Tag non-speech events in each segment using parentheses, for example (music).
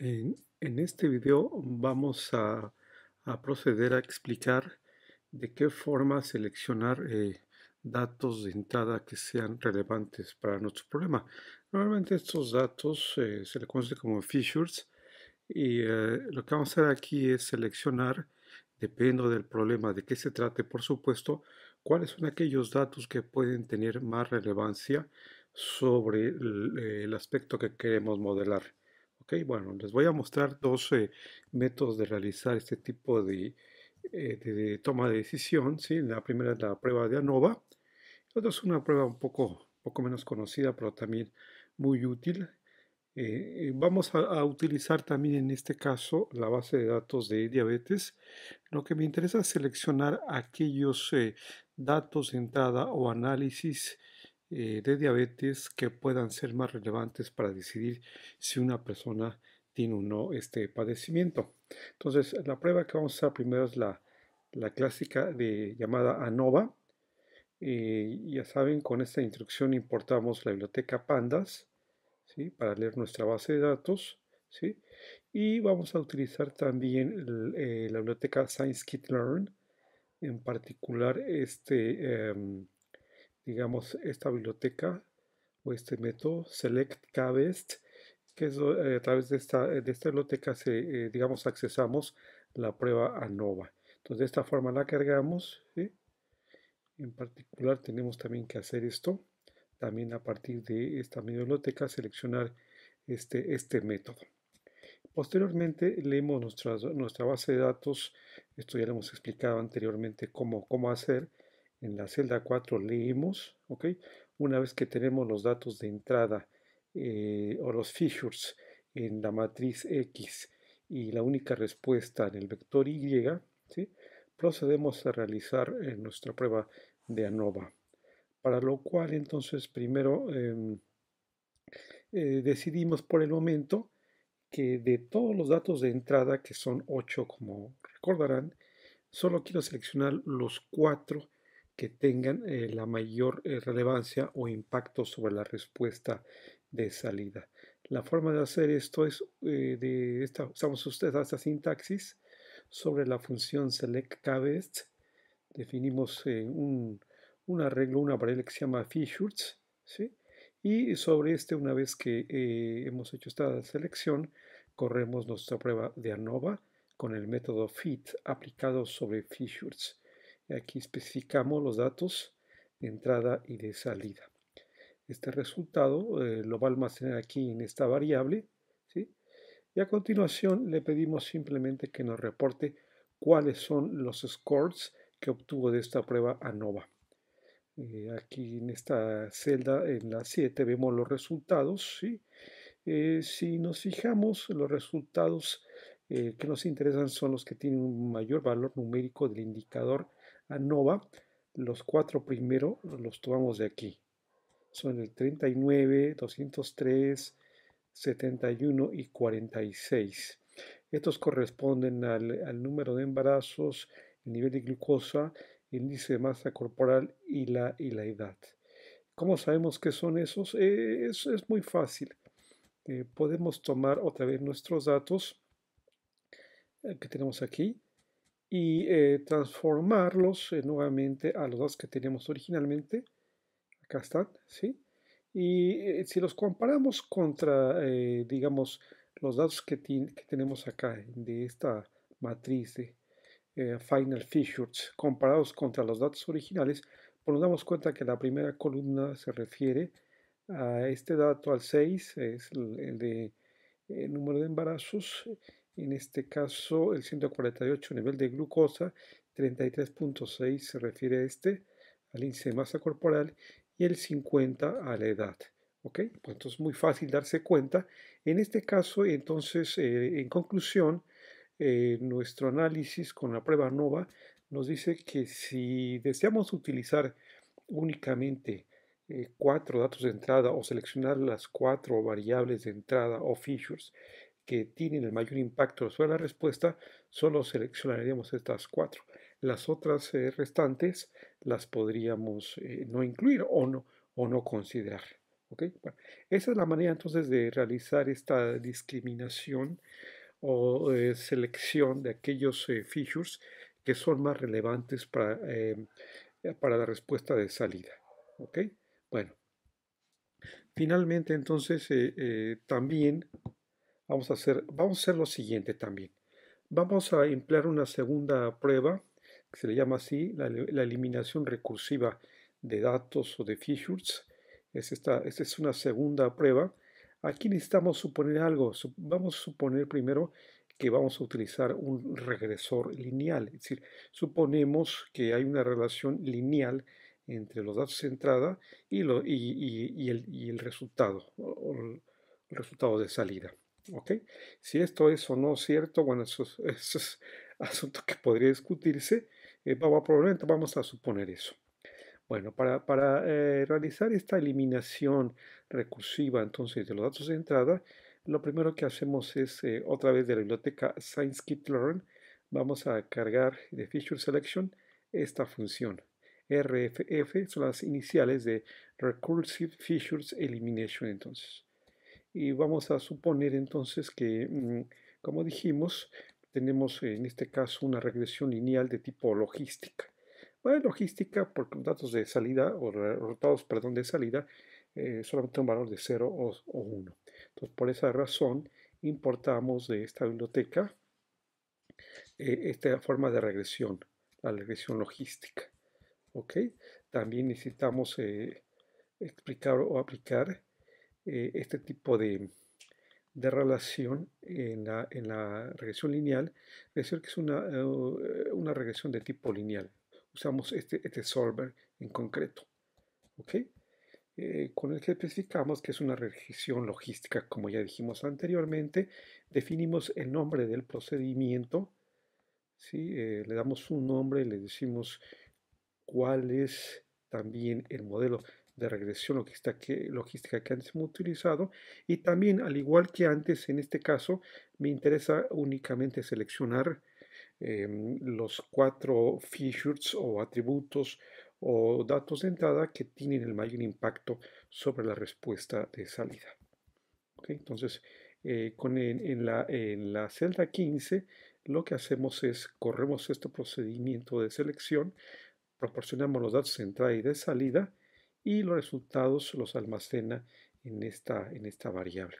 En, este video vamos a, proceder a explicar de qué forma seleccionar eh, datos de entrada que sean relevantes para nuestro problema. Normalmente estos datos eh, se le conoce como features y eh, lo que vamos a hacer aquí es seleccionar, dependiendo del problema de qué se trate, por supuesto, cuáles son aquellos datos que pueden tener más relevancia sobre el aspecto que queremos modelar. Bueno, les voy a mostrar dos eh, métodos de realizar este tipo de, eh, toma de decisión, La primera es la prueba de ANOVA, la otra es una prueba un poco, menos conocida, pero también muy útil. Eh, vamos a, a, utilizar también en este caso la base de datos de diabetes. Lo que me interesa es seleccionar aquellos datos de entrada o análisis eh, de diabetes que puedan ser más relevantes para decidir si una persona tiene o no este padecimiento. Entonces, la prueba que vamos a hacer primero es la, la clásica de, llamada ANOVA. Eh, ya saben, con esta instrucción importamos la biblioteca Pandas ¿sí? para leer nuestra base de datos. ¿sí? Y vamos a utilizar también eh, la biblioteca ScienceKit Learn, en particular este, em, digamos, esta biblioteca o este método, select que es eh, a través de esta, eh, biblioteca, eh, digamos, accesamos la prueba ANOVA. Entonces, de esta forma la cargamos. En particular, tenemos también que hacer esto. También a partir de esta biblioteca, seleccionar este, este método. Posteriormente leemos nuestra, nuestra base de datos, esto ya lo hemos explicado anteriormente cómo, cómo hacer, en la celda 4 leemos, ¿ok? Una vez que tenemos los datos de entrada eh, o los features en la matriz X y la única respuesta en el vector Y, procedemos a realizar eh, nuestra prueba de ANOVA. Para lo cual entonces primero em, eh, decidimos por el momento que de todos los datos de entrada, que son 8 como recordarán, solo quiero seleccionar los 4 que tengan eh, la mayor eh, relevancia o impacto sobre la respuesta de salida. La forma de hacer esto es, eh, de usamos esta sintaxis sobre la función select cabest. Definimos un, arreglo, una variable que se llama features. Y sobre este, una vez que hemos hecho esta selección, corremos nuestra prueba de ANOVA con el método fit aplicado sobre features. Aquí especificamos los datos de entrada y de salida. Este resultado eh, lo va a almacenar aquí en esta variable. Y a continuación le pedimos simplemente que nos reporte cuáles son los scores que obtuvo de esta prueba ANOVA. Eh, aquí en esta celda, en la 7, vemos los resultados. Eh, si nos fijamos, los resultados que nos interesan son los que tienen un mayor valor numérico del indicador ANOVA, los cuatro primeros los tomamos de aquí. Son el 39, 203, 71 y 46. Estos corresponden al, número de embarazos, el nivel de glucosa, el índice de masa corporal y la, y la edad. ¿Cómo sabemos qué son esos? Eh, es, muy fácil. Eh, podemos tomar otra vez nuestros datos eh, que tenemos aquí y eh, transformarlos eh, nuevamente a los datos que teníamos originalmente. Acá están, ¿sí? Y eh, si los comparamos contra, digamos, los datos que, que, tenemos acá de esta matriz de Final Features comparados contra los datos originales, pues nos damos cuenta que la primera columna se refiere a este dato, al 6, es el, de el número de embarazos, en este caso el 148 nivel de glucosa, 33.6 se refiere a este, al índice de masa corporal y el 50 a la edad. ¿Ok? Pues entonces es muy fácil darse cuenta. En este caso, entonces, eh, en conclusión, eh, nuestro análisis con la prueba NOVA nos dice que si deseamos utilizar únicamente eh, cuatro datos de entrada o seleccionar las cuatro variables de entrada o features que tienen el mayor impacto sobre la respuesta, solo seleccionaríamos estas cuatro. Las otras eh, restantes las podríamos eh, no incluir o no, o no considerar. ¿okay? esa es la manera entonces de realizar esta discriminación o eh, selección de aquellos features que son más relevantes para, para la respuesta de salida. ¿okay? Bueno, finalmente entonces también Vamos a hacer, vamos a hacer lo siguiente también. Vamos a emplear una segunda prueba, que se le llama así, la, eliminación recursiva de datos o de features. Es esta, es una segunda prueba. Aquí necesitamos suponer algo. Vamos a suponer primero que vamos a utilizar un regresor lineal. Es decir, suponemos que hay una relación lineal entre los datos de entrada y, el, resultado, el resultado de salida. ¿ok? Si esto es o no cierto, bueno, eso, es (laughs) asunto que podría discutirse, eh, probablemente vamos a suponer eso. Bueno, para, eh, realizar esta eliminación recursiva entonces de los datos de entrada, lo primero que hacemos es, eh, otra vez de la biblioteca ScienceKitLearn. learn vamos a cargar de Feature Selection esta función. RFF son las iniciales de Recursive Features Elimination entonces. Y vamos a suponer entonces que, mm, como dijimos, tenemos en este caso una regresión lineal de tipo logística. Bueno, logística porque datos de salida, o resultados, perdón, de salida, eh, solamente un valor de 0 o, 1. Entonces, por esa razón, importamos de esta biblioteca eh, esta forma de regresión, la regresión logística. ¿Ok? También necesitamos eh, explicar o aplicar eh, este tipo de, relación en la, regresión lineal, es decir, que es eh, una, regresión de tipo lineal. Usamos este, este solver en concreto, ¿ok? Eh, con el que especificamos que es una regresión logística, como ya dijimos anteriormente, definimos el nombre del procedimiento, le damos un nombre, le decimos cuál es también el modelo de regresión logística que, antes hemos utilizado y también al igual que antes en este caso me interesa únicamente seleccionar em, los cuatro features o atributos o datos de entrada que tienen el mayor impacto sobre la respuesta de salida. Entonces, eh, con en, la, en la celda 15 lo que hacemos es corremos este procedimiento de selección, proporcionamos los datos de entrada y de salida y los resultados los almacena en esta, en esta variable.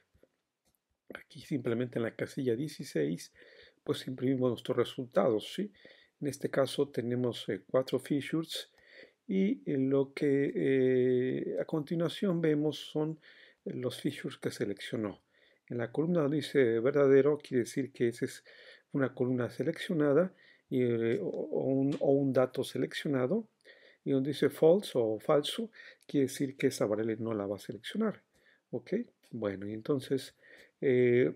Aquí simplemente en la casilla 16 pues imprimimos nuestros resultados. ¿sí? En este caso tenemos eh, cuatro features y eh, lo que eh, a continuación vemos son los features que seleccionó. En la columna donde dice verdadero quiere decir que esa es una columna seleccionada o, un, o un dato seleccionado y donde dice false o falso, quiere decir que esa variable no la va a seleccionar. ¿Ok? Bueno, y entonces eh,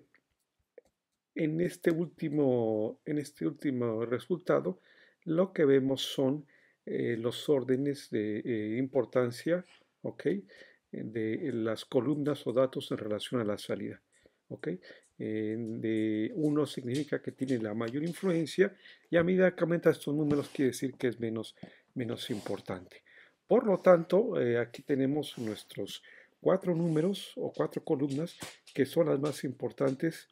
en, este último, en este último resultado lo que vemos son eh, los órdenes de eh, importancia ¿ok? de las columnas o datos en relación a la salida. ¿ok? de 1 significa que tiene la mayor influencia y a medida que aumenta estos números quiere decir que es menos menos importante. Por lo tanto, eh, aquí tenemos nuestros cuatro números o cuatro columnas que son las más importantes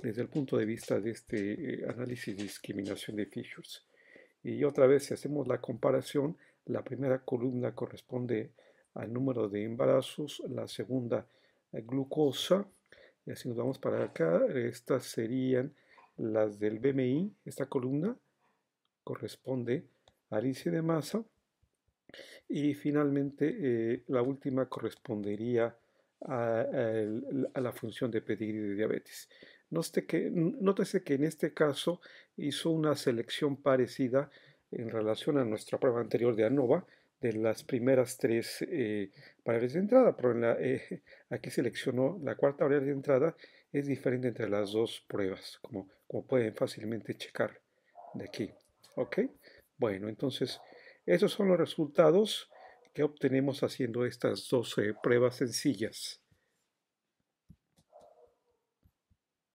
desde el punto de vista de este eh, análisis de discriminación de features. Y otra vez, si hacemos la comparación, la primera columna corresponde al número de embarazos, la segunda eh, glucosa, y así nos vamos para acá, estas serían las del BMI, esta columna corresponde alicia de masa, Y finalmente, eh, la última correspondería a, la función de pedigrí de diabetes. Nótese que, nótese que en este caso hizo una selección parecida en relación a nuestra prueba anterior de ANOVA, de las primeras tres variables eh, de entrada, pero eh, (laughs) aquí seleccionó la cuarta variable de entrada, es diferente entre las dos pruebas, como, como pueden fácilmente checar de aquí. ¿Ok? Bueno, entonces, esos son los resultados que obtenemos haciendo estas 12 pruebas sencillas.